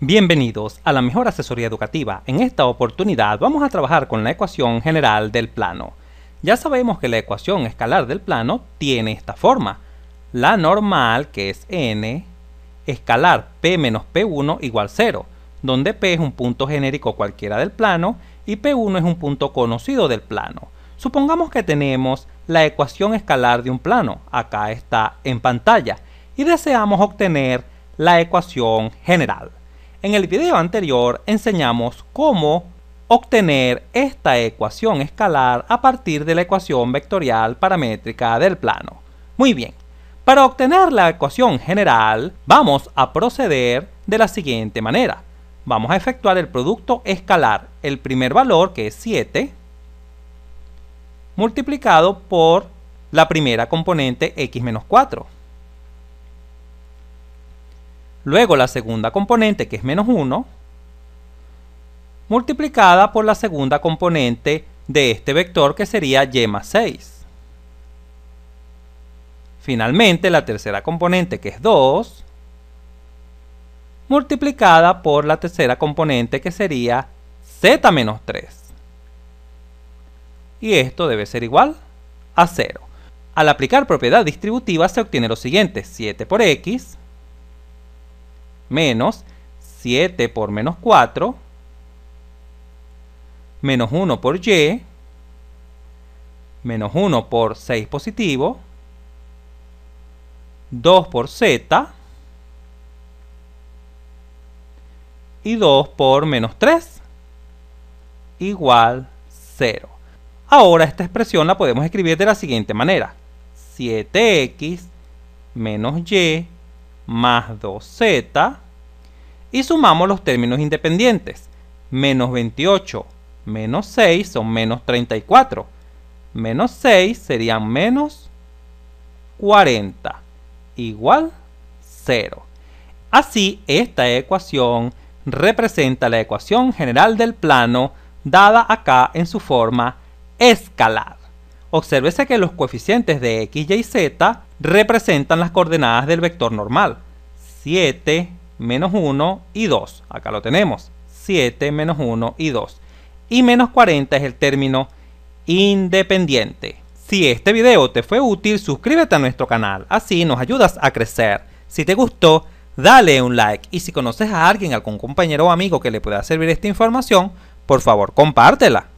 Bienvenidos a la mejor asesoría educativa. En esta oportunidad vamos a trabajar con la ecuación general del plano. Ya sabemos que la ecuación escalar del plano tiene esta forma. La normal, que es n, escalar p menos p1 igual 0, donde p es un punto genérico cualquiera del plano y p1 es un punto conocido del plano. Supongamos que tenemos la ecuación escalar de un plano, acá está en pantalla, y deseamos obtener la ecuación general. En el video anterior enseñamos cómo obtener esta ecuación escalar a partir de la ecuación vectorial paramétrica del plano. Muy bien, para obtener la ecuación general vamos a proceder de la siguiente manera. Vamos a efectuar el producto escalar, el primer valor que es 7, multiplicado por la primera componente x menos 4. Luego la segunda componente, que es menos 1, multiplicada por la segunda componente de este vector, que sería y más 6. Finalmente, la tercera componente, que es 2, multiplicada por la tercera componente, que sería z menos 3. Y esto debe ser igual a 0. Al aplicar propiedad distributiva se obtiene lo siguiente, 7 por x menos 7 por menos 4, menos 1 por y, menos 1 por 6 positivo, 2 por z y 2 por menos 3 igual 0. Ahora esta expresión la podemos escribir de la siguiente manera. 7x menos y más 2z y sumamos los términos independientes. Menos 28 menos 6 son menos 34. Menos 6 serían menos 40 igual 0. Así, esta ecuación representa la ecuación general del plano dada acá en su forma escalar. Obsérvese que los coeficientes de x, y, z representan las coordenadas del vector normal. 7, menos 1 y 2. Acá lo tenemos. 7 menos 1 y 2. Y menos 40 es el término independiente. Si este video te fue útil, suscríbete a nuestro canal, así nos ayudas a crecer. Si te gustó, dale un like y si conoces a alguien, algún compañero o amigo que le pueda servir esta información, por favor compártela.